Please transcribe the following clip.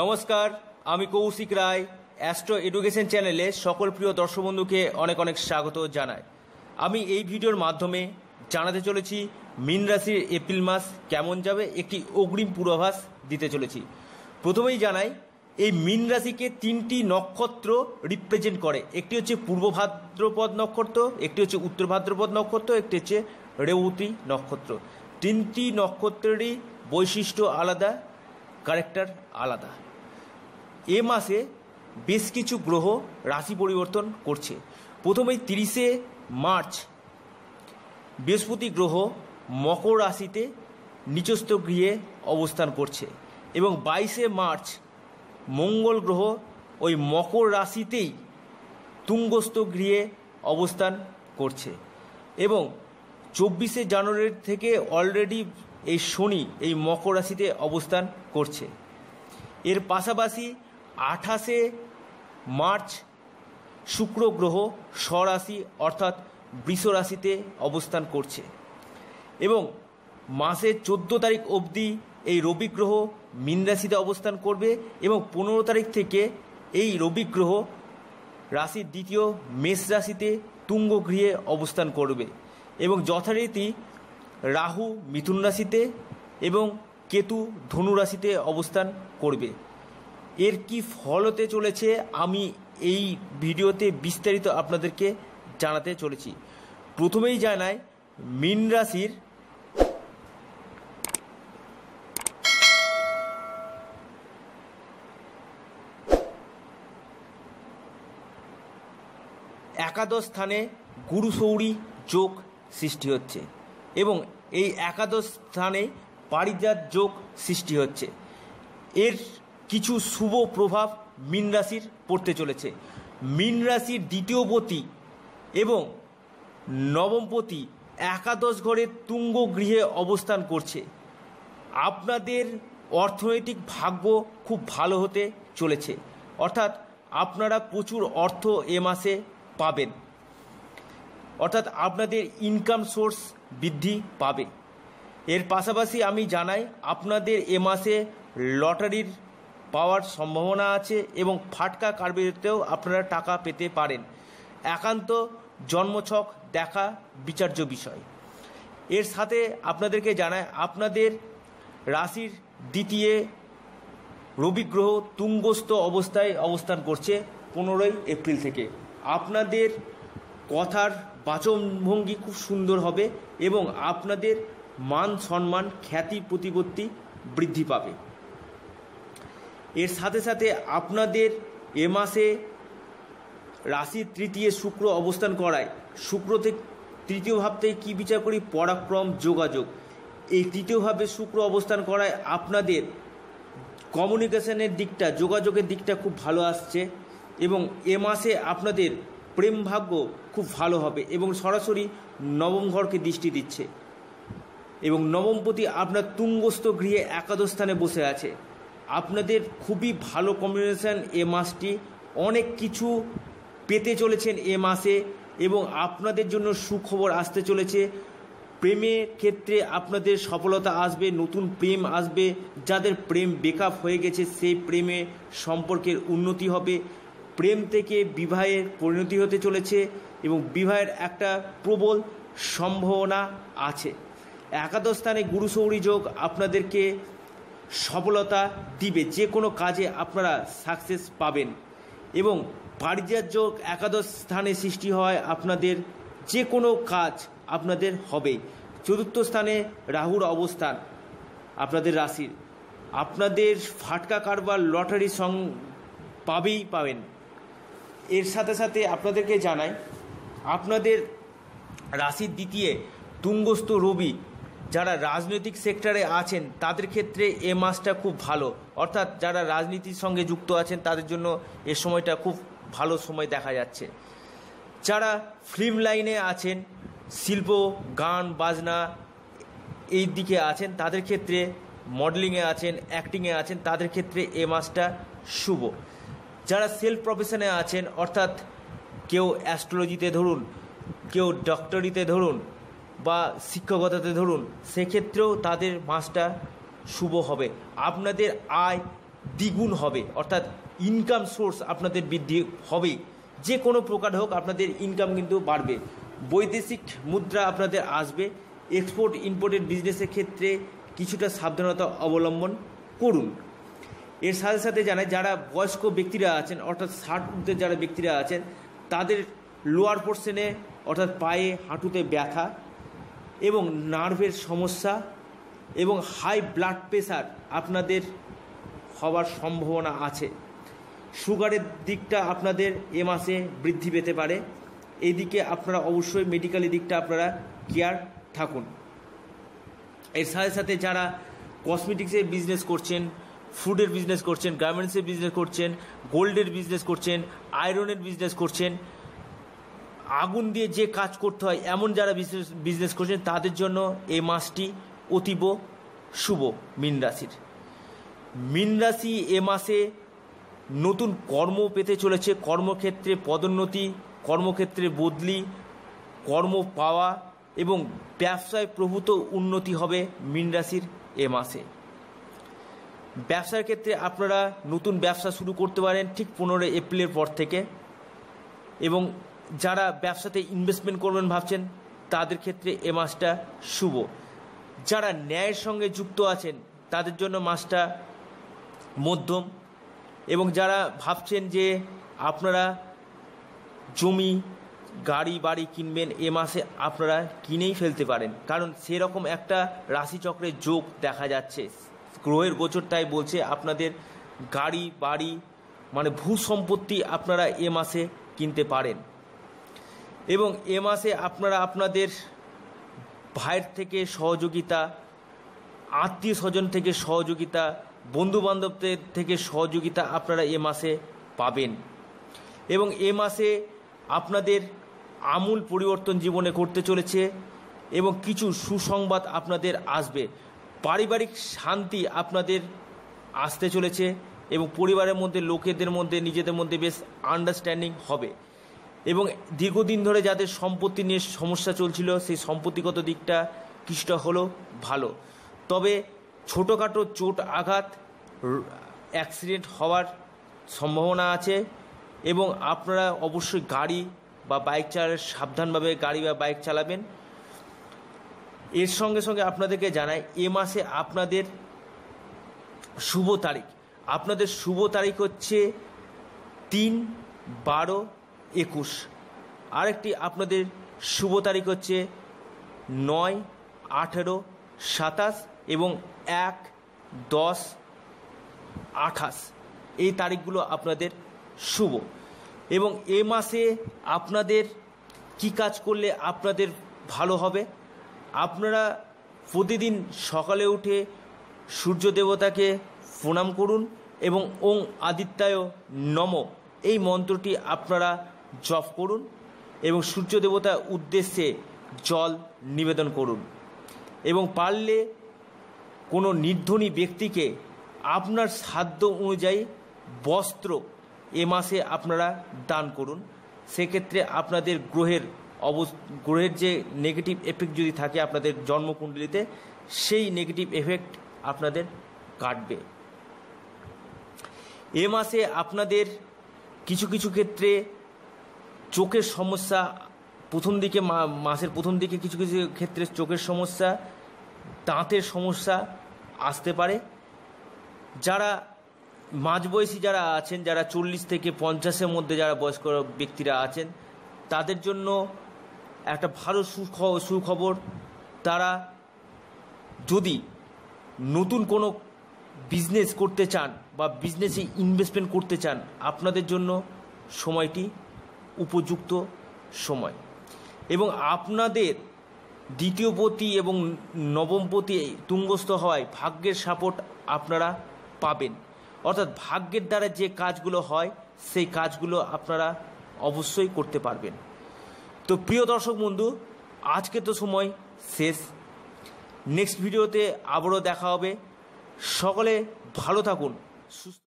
নমস্কার আমি কৌশিক রায় astro education চ্যানেলে সকল প্রিয় দর্শক বন্ধুকে অনেক অনেক স্বাগত জানাই আমি এই ভিডিওর মাধ্যমে জানাতে চলেছি মিন রাশির এপ্রিল মাস কেমন যাবে একটি অগ্রিম পূর্বাভাস দিতে চলেছি প্রথমেই জানাই এই মিন রাশিকে তিনটি নক্ষত্র রিপ্রেজেন্ট করে একটি হচ্ছে পূর্ব ভাদ্রপদ নক্ষত্র একটি হচ্ছে উত্তর ভাদ্রপদ নক্ষত্র একটি হচ্ছে রেউতি নক্ষত্র তিনটি নক্ষত্রেরই বৈশিষ্ট্য আলাদা ক্যারেক্টার আলাদা এ মাসে বেশ কিছু গ্রহ রাশি পরিবর্তন করছে প্রথমেই তিরিশে মার্চ বৃহস্পতি গ্রহ মকর রাশিতে নিচস্থ গৃহে অবস্থান করছে এবং বাইশে মার্চ মঙ্গল গ্রহ ওই মকর রাশিতেই তুঙ্গস্থ গৃহে অবস্থান করছে এবং চব্বিশে জানুয়ারি থেকে অলরেডি এই শনি এই মকর রাশিতে অবস্থান করছে এর পাশাপাশি আঠাশে মার্চ শুক্র গ্রহ স্বরাশি অর্থাৎ বৃষ রাশিতে অবস্থান করছে এবং মাসের চোদ্দো তারিখ অবধি এই রবি গ্রহ মীন রাশিতে অবস্থান করবে এবং পনেরো তারিখ থেকে এই রবি গ্রহ রাশির দ্বিতীয় মেষ রাশিতে তুঙ্গ গৃহে অবস্থান করবে এবং যথারীতি রাহু মিথুন রাশিতে এবং কেতু ধনু রাশিতে অবস্থান করবে এর কি ফল হতে চলেছে আমি এই ভিডিওতে বিস্তারিত আপনাদেরকে জানাতে চলেছি প্রথমেই জানাই মিন রাশির একাদশ স্থানে গুরু যোগ সৃষ্টি হচ্ছে এবং এই একাদশ স্থানে পারিজাত যোগ সৃষ্টি হচ্ছে এর কিছু শুভ প্রভাব মীন রাশির পড়তে চলেছে মীন রাশির দ্বিতীয়পতি এবং নবমপতি একাদশ ঘরে তুঙ্গ গৃহে অবস্থান করছে আপনাদের অর্থনৈতিক ভাগ্য খুব ভালো হতে চলেছে অর্থাৎ আপনারা প্রচুর অর্থ এ মাসে পাবেন অর্থাৎ আপনাদের ইনকাম সোর্স বৃদ্ধি পাবে এর পাশাপাশি আমি জানাই আপনাদের এ মাসে লটারির পাওয়ার সম্ভাবনা আছে এবং ফাটকা কারবারিতেও আপনারা টাকা পেতে পারেন একান্ত জন্মছক দেখা বিচার্য বিষয় এর সাথে আপনাদেরকে জানায় আপনাদের রাশির দ্বিতীয় রবি গ্রহ তুঙ্গস্থ অবস্থায় অবস্থান করছে পনেরোই এপ্রিল থেকে আপনাদের কথার বাচনভঙ্গি খুব সুন্দর হবে এবং আপনাদের মান সম্মান খ্যাতি প্রতিপত্তি বৃদ্ধি পাবে এর সাথে সাথে আপনাদের এ মাসে রাশি তৃতীয় শুক্র অবস্থান করায় শুক্র থেকে তৃতীয় ভাব থেকে কী বিচার করি পরাক্রম যোগাযোগ এই তৃতীয়ভাবে শুক্র অবস্থান করায় আপনাদের কমিউনিকেশনের দিকটা যোগাযোগের দিকটা খুব ভালো আসছে এবং এ মাসে আপনাদের প্রেম ভাগ্য খুব ভালো হবে এবং সরাসরি নবম ঘরকে দৃষ্টি দিচ্ছে এবং নবমপতি আপনার তুঙ্গস্থ গৃহে একাদশ স্থানে বসে আছে আপনাদের খুবই ভালো কম্বিনেশান এ মাসটি অনেক কিছু পেতে চলেছেন এ মাসে এবং আপনাদের জন্য সুখবর আসতে চলেছে প্রেমের ক্ষেত্রে আপনাদের সফলতা আসবে নতুন প্রেম আসবে যাদের প্রেম বেকআপ হয়ে গেছে সেই প্রেমে সম্পর্কের উন্নতি হবে প্রেম থেকে বিবাহের পরিণতি হতে চলেছে এবং বিবাহের একটা প্রবল সম্ভাবনা আছে একাদশ স্থানে গুরুসৌরী যোগ আপনাদেরকে সফলতা দিবে যে কোনো কাজে আপনারা সাকসেস পাবেন এবং পারিজাত যোগ একাদশ স্থানে সৃষ্টি হয় আপনাদের যে কোনো কাজ আপনাদের হবে চতুর্থ স্থানে রাহুর অবস্থান আপনাদের রাশির আপনাদের ফাটকা কারবার লটারি সং পাবেই পাবেন এর সাথে সাথে আপনাদেরকে জানাই আপনাদের রাশির দ্বিতীয় তুঙ্গস্থ রবি যারা রাজনৈতিক সেক্টরে আছেন তাদের ক্ষেত্রে এ মাসটা খুব ভালো অর্থাৎ যারা রাজনীতির সঙ্গে যুক্ত আছেন তাদের জন্য এ সময়টা খুব ভালো সময় দেখা যাচ্ছে যারা ফিল্ম লাইনে আছেন শিল্প গান বাজনা এই দিকে আছেন তাদের ক্ষেত্রে মডেলিংয়ে আছেন অ্যাক্টিংয়ে আছেন তাদের ক্ষেত্রে এ মাসটা শুভ যারা সেলফ প্রফেশনে আছেন অর্থাৎ কেউ অ্যাস্ট্রোলজিতে ধরুন কেউ ডক্টরিতে ধরুন বা শিক্ষকতাতে ধরুন সেক্ষেত্রেও তাদের মাসটা শুভ হবে আপনাদের আয় দ্বিগুণ হবে অর্থাৎ ইনকাম সোর্স আপনাদের বৃদ্ধি হবে যে কোনো প্রকার হোক আপনাদের ইনকাম কিন্তু বাড়বে বৈদেশিক মুদ্রা আপনাদের আসবে এক্সপোর্ট ইম্পোর্টের বিজনেসের ক্ষেত্রে কিছুটা সাবধানতা অবলম্বন করুন এর সাথে সাথে জানাই যারা বয়স্ক ব্যক্তিরা আছেন অর্থাৎ ষাট ঊর্ধ্বের যারা ব্যক্তিরা আছেন তাদের লোয়ার পোর্শনে অর্থাৎ পায়ে হাঁটুতে ব্যথা এবং নার্ভের সমস্যা এবং হাই ব্লাড প্রেশার আপনাদের হওয়ার সম্ভাবনা আছে সুগারের দিকটা আপনাদের এ মাসে বৃদ্ধি পেতে পারে এদিকে আপনারা অবশ্যই মেডিকেলের দিকটা আপনারা কেয়ার থাকুন এর সাথে সাথে যারা কসমেটিক্সের বিজনেস করছেন ফুডের বিজনেস করছেন গার্মেন্টসের বিজনেস করছেন গোল্ডের বিজনেস করছেন আয়রনের বিজনেস করছেন আগুন দিয়ে যে কাজ করতে হয় এমন যারা বিজনেস বিজনেস করছেন তাদের জন্য এই মাসটি অতীব শুভ মীন রাশির মীন রাশি এ মাসে নতুন কর্ম পেতে চলেছে কর্মক্ষেত্রে পদোন্নতি কর্মক্ষেত্রে বদলি কর্ম পাওয়া এবং ব্যবসায় প্রভূত উন্নতি হবে মীন রাশির এ মাসে ব্যবসার ক্ষেত্রে আপনারা নতুন ব্যবসা শুরু করতে পারেন ঠিক পনেরোই এপ্রিলের পর থেকে এবং যারা ব্যবসাতে ইনভেস্টমেন্ট করবেন ভাবছেন তাদের ক্ষেত্রে এ মাসটা শুভ যারা ন্যায়ের সঙ্গে যুক্ত আছেন তাদের জন্য মাসটা মধ্যম এবং যারা ভাবছেন যে আপনারা জমি গাড়ি বাড়ি কিনবেন এ মাসে আপনারা কিনেই ফেলতে পারেন কারণ সেরকম একটা রাশিচক্রের যোগ দেখা যাচ্ছে গ্রহের গোচর তাই বলছে আপনাদের গাড়ি বাড়ি মানে ভূ সম্পত্তি আপনারা এ মাসে কিনতে পারেন এবং এ মাসে আপনারা আপনাদের ভাইয়ের থেকে সহযোগিতা আত্মীয় স্বজন থেকে সহযোগিতা বন্ধুবান্ধবদের থেকে সহযোগিতা আপনারা এ মাসে পাবেন এবং এ মাসে আপনাদের আমূল পরিবর্তন জীবনে করতে চলেছে এবং কিছু সুসংবাদ আপনাদের আসবে পারিবারিক শান্তি আপনাদের আসতে চলেছে এবং পরিবারের মধ্যে লোকেদের মধ্যে নিজেদের মধ্যে বেশ আন্ডারস্ট্যান্ডিং হবে এবং দীর্ঘদিন ধরে যাদের সম্পত্তি নিয়ে সমস্যা চলছিল সেই সম্পত্তিগত দিকটা কিছুটা হলো ভালো তবে ছোটোখাটো চোট আঘাত অ্যাক্সিডেন্ট হওয়ার সম্ভাবনা আছে এবং আপনারা অবশ্যই গাড়ি বা বাইক চালালে সাবধানভাবে গাড়ি বা বাইক চালাবেন এর সঙ্গে সঙ্গে আপনাদেরকে জানাই এ মাসে আপনাদের শুভ তারিখ আপনাদের শুভ তারিখ হচ্ছে তিন বারো একুশ আরেকটি আপনাদের শুভ তারিখ হচ্ছে নয় আঠেরো সাতাশ এবং এক দশ আঠাশ এই তারিখগুলো আপনাদের শুভ এবং এ মাসে আপনাদের কি কাজ করলে আপনাদের ভালো হবে আপনারা প্রতিদিন সকালে উঠে সূর্য দেবতাকে প্রণাম করুন এবং ওং আদিত্যায় নম এই মন্ত্রটি আপনারা জপ করুন এবং সূর্য দেবতার উদ্দেশ্যে জল নিবেদন করুন এবং পারলে কোনো নির্ধনী ব্যক্তিকে আপনার সাধ্য অনুযায়ী বস্ত্র এ মাসে আপনারা দান করুন সেক্ষেত্রে আপনাদের গ্রহের অবস গ্রহের যে নেগেটিভ এফেক্ট যদি থাকে আপনাদের জন্মকুণ্ডলিতে সেই নেগেটিভ এফেক্ট আপনাদের কাটবে এ মাসে আপনাদের কিছু কিছু ক্ষেত্রে চোখের সমস্যা প্রথম দিকে মাসের প্রথম দিকে কিছু কিছু ক্ষেত্রে চোখের সমস্যা দাঁতের সমস্যা আসতে পারে যারা মাঝবয়সী যারা আছেন যারা চল্লিশ থেকে পঞ্চাশের মধ্যে যারা বয়স্ক ব্যক্তিরা আছেন তাদের জন্য একটা ভালো সুখ সুখবর তারা যদি নতুন কোনো বিজনেস করতে চান বা বিজনেসে ইনভেস্টমেন্ট করতে চান আপনাদের জন্য সময়টি উপযুক্ত সময় এবং আপনাদের দ্বিতীয়পতি এবং নবমপতি তুঙ্গস্থ হওয়ায় ভাগ্যের সাপোর্ট আপনারা পাবেন অর্থাৎ ভাগ্যের দ্বারা যে কাজগুলো হয় সেই কাজগুলো আপনারা অবশ্যই করতে পারবেন তো প্রিয় দর্শক বন্ধু আজকে তো সময় শেষ নেক্সট ভিডিওতে আবারও দেখা হবে সকলে ভালো থাকুন সুস্থ